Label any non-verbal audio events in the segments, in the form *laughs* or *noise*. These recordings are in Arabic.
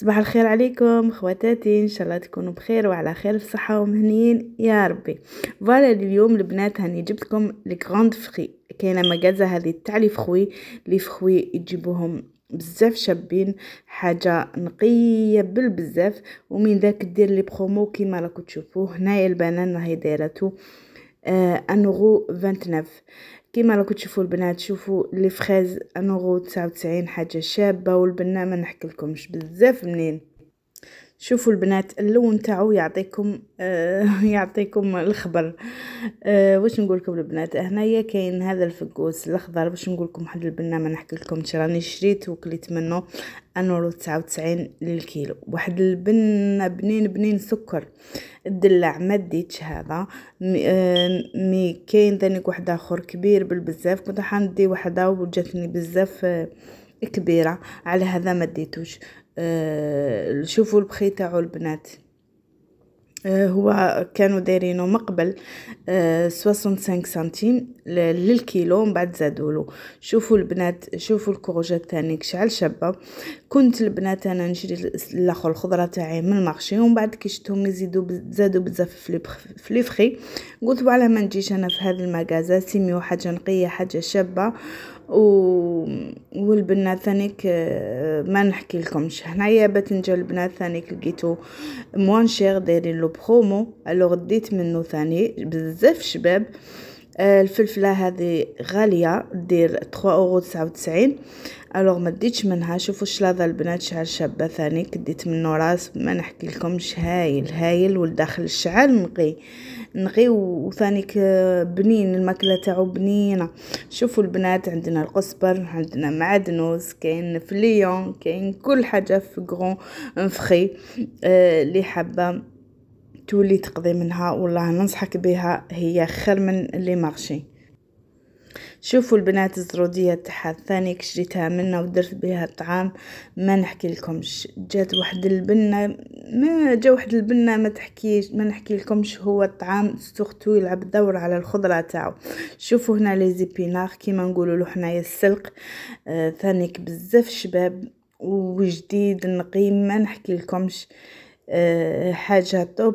صباح الخير عليكم خواتاتي ان شاء الله تكونوا بخير وعلى خير في صحه ومهنيين يا ربي فوالا اليوم البنات هاني جبت لكم الكروند فخي كاينه مغازه هذه تاع لي فخوي لي فخوي يجيبوهم بزاف شابين حاجه نقيه بالبزاف ومن ذاك دير لي برومو كيما راكم تشوفوه هنايا البنان راهي دايرته 1.29 آه كيما راكم تشوفوا البنات شوفوا لي فريز انورو 99 حاجه شابه والبنه ما نحكي لكمش بزاف منين شوفوا البنات اللون تاعو يعطيكم آه *laughs* يعطيكم الخبر آه واش نقول لكم البنات هنايا كاين هذا الفقوس الاخضر باش نقول لكم واحد البنه ما نحكي لكم راني شريت وكليت منه انورو تسعة وتسعين للكيلو واحد البنه بنين بنين سكر الدلع ما ديتش هذا آه، مي كاين ثاني واحد اخر كبير بالبزاف كنت حندي وحده وجاتني بزاف آه كبيره على هذا ما ديتوش آه شوفوا البخي تاعو البنات آه هو كانوا دايرينه مقبل آه 65 سنتيم للكيلو من بعد زادولو شوفوا البنات شوفوا الكورجات تاعني كشعل شابه كنت البنات انا نشري الاخر الخضره تاعي من المارشي ومن بعد كي شفتهم يزيدوا زادوا بزاف في لي فري قلت على ما نجيش انا في هذا المغازا سيميو حاجه نقيه حاجه شابه و... والبنات ثانيك آه، ما نحكي لكمش هنايا بات نجا البنات ثانيك لقيتو موان شير دايرين لو برومو الوغ ديت منو ثاني بزاف شباب Euh, الفلفله هذه غاليه دير 3.99 اورو 99 الوغ ما ديتش منها شوفوا شلاضة البنات شعر شابه ثاني كديت منو راس ما نحكي لكمش هايل هايل والداخل الشعر نقي نقي وثاني بنين الماكله تاعو بنينه شوفوا البنات عندنا القزبر عندنا معدنوس كاين فليون كاين كل حاجه في غرون فخي آه، اللي حابه تولي تقضي منها والله ننصحك بها هي خير من لي مارشي شوفوا البنات الزروديه تاعها الثاني كشريتها منا ودرت بها الطعام ما نحكي لكمش جات واحد البنه ما جا واحد البنه ما تحكيش ما نحكي لكمش هو الطعام سوختو يلعب دور على الخضره تاعو شوفوا هنا لي زيبيناغ كيما نقولوا له حنايا السلق آه ثانيك بزاف شباب وجديد نقي ما نحكي لكمش آه، حاجه توب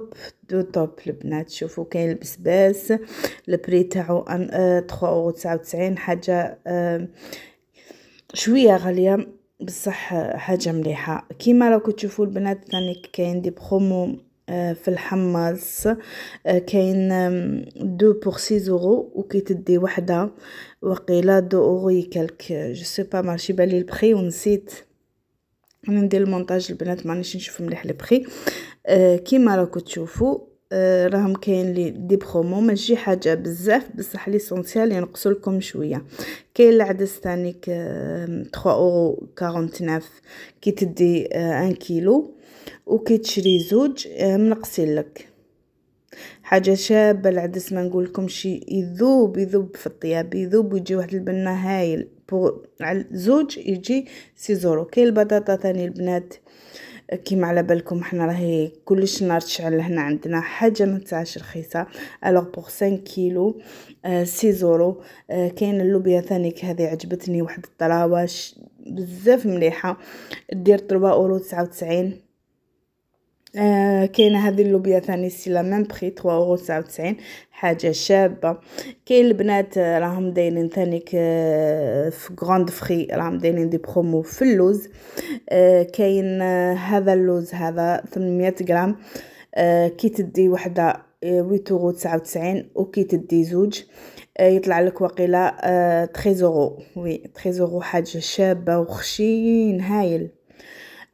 دو توب البنات شوفوا كاين البسباس البري تاعو 3.99 آه، حاجه آه، شويه غاليه بصح حاجه مليحه كيما راكو تشوفوا البنات ثاني كاين دي برومو في الحماص كاين دو بور سيز اورو وكي تدي وحده وقيله دو اورو يكلك جو سي با مارشي بالي البري ونسيت انا ندير المونتاج البنات مانيش نشوف مليح البخي آه كيما راكو تشوفوا آه، راهم كاين لي دي برومو ماشي حاجه بزاف بصح ليسونسيال ينقصوا لكم شويه كاين العدس ثاني 3 اورو 49 كي تدي 1 آه، كيلو وكي تشري زوج آه، منقصين لك حاجه شابه العدس ما نقول لكم شي يذوب يذوب في الطياب يذوب ويجي واحد البنه هايل بوغ على زوج يجي سيزورو كاين البطاطا تاني البنات كيما على بالكم حنا راهي كلش نار تشعل هنا عندنا حاجه ما تاعش رخيصه الوغ بوغ 5 كيلو آه، سيزورو آه، كاين اللوبيا ثانيك هذه عجبتني واحد الطراوه بزاف مليحه دير 3 اورو 99 آه، كاينه هذه اللوبيا ثاني سي لا ميم بري 3 اورو 99 حاجه شابه كاين البنات آه، راهم دايرين ثاني آه، في غراند فري راهم دايرين دي برومو في اللوز كاين هذا اللوز هذا 800 غرام كي تدي وحده 8 اورو 99 وكي تدي زوج يطلع لك وقيله 13 اورو وي 13 اورو حاجه شابه وخشين هايل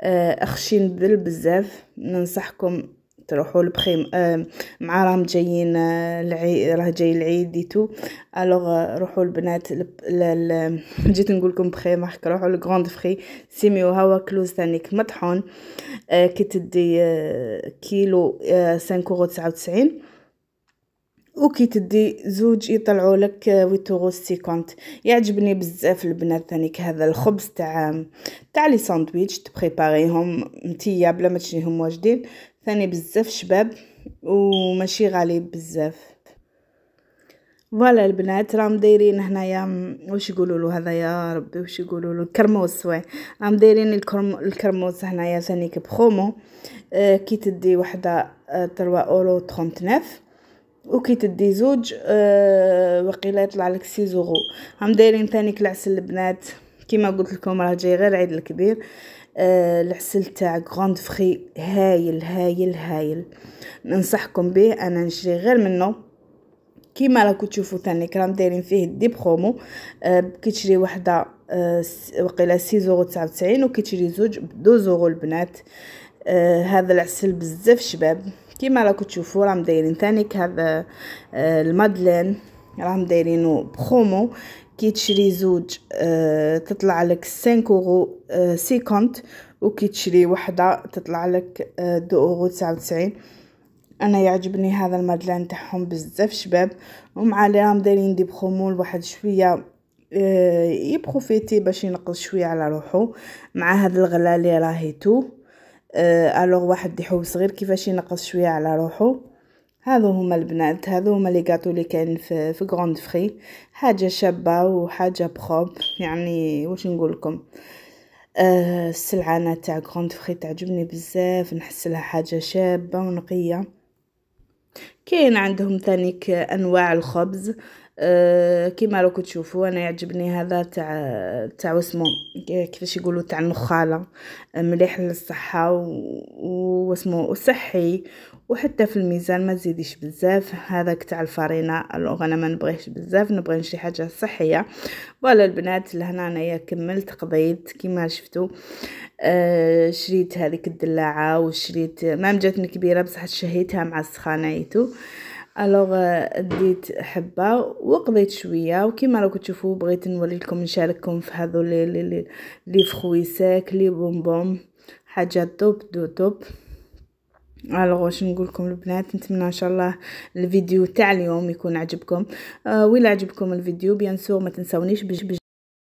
آه، اخشين بذل بزاف ننصحكم تروحوا لبخيم آه، مع رام جايين آه، العيد راه جاي العيد ديتو الوغ روحوا البنات *laughs* جيت نقول لكم بخيم راح روحوا لكروند فري هاوا كلوز ثانيك مطحون كي تدي كيلو 5.99 وكي تدي زوج يطلعوا لك ويتوغو سيكونت يعجبني بزاف البنات ثانيك هذا الخبز تاع تاع لي ساندويتش تبريباريهم نتيا بلا ما تشريهم واجدين ثاني بزاف شباب وماشي غالي بزاف فوالا البنات راهم دايرين هنايا واش يقولوا له هذا يا ربي واش يقولوا له الكرموس وي راهم دايرين الكرم الكرموس هنايا ثاني بخومو آه كي تدي وحده 3 آه، اورو 39 وكي تدي زوج أه وقيلا يطلع لك سيزوغو هم دايرين تانيك العسل البنات كيما قلت لكم راه جاي غير عيد الكبير أه العسل تاع غراند فري هايل هايل هايل ننصحكم به انا نشري غير منه كيما راكم تشوفوا ثاني كرام دايرين فيه دي برومو أه كي تشري وحده أه وقيلا 6.99 وكي تشري زوج ب 2 البنات آه، هذا العسل بزاف شباب كيما راكم تشوفوا راهم دايرين تانيك هذا المادلين آه، راهم دايرينو بخومو كي تشري زوج آه، تطلع لك 5 اورو سيكونت 50 وكي تشري وحده تطلع لك 2 اورو 99 انا يعجبني هذا المادلين تاعهم بزاف شباب ومع اللي راهم دايرين دي بخومو لواحد شويه آه، يبروفيتي باش ينقص شويه على روحو مع هذا الغلا اللي راهي تو آه الوغ واحد يحوس صغير كيفاش ينقص شويه على روحو هذو هما البنات هذو هما لي كاطو لي كاين في في غروند فري حاجه شابه وحاجه بروب يعني واش نقول لكم آه السلعانه تاع غروند فري تعجبني بزاف نحس لها حاجه شابه ونقيه كاين عندهم ثاني انواع الخبز آه، كيما راكم تشوفوا انا يعجبني هذا تاع تاع واسمو آه، كيفاش يقولوا تاع النخاله آه، مليح للصحه واسمو صحي وحتى في الميزان ما تزيديش بزاف هذاك تاع الفرينه الوغ انا ما نبغيش بزاف نبغي شي حاجه صحيه فوالا البنات لهنا انايا كملت قضيت كيما شفتوا آه شريت هذيك الدلاعه وشريت ما جاتني كبيره بصح شهيتها مع السخانه الوغ ديت حبه وقضيت شويه وكما راكم تشوفوا بغيت لكم نشارككم في هذو لي لي لي, لي فخويساك لي بومبوم حاجه طوب دو طوب الوغ واش نقول لكم البنات نتمنى ان شاء الله الفيديو تاع اليوم يكون عجبكم آه ولا عجبكم الفيديو بيان سور ما تنساونيش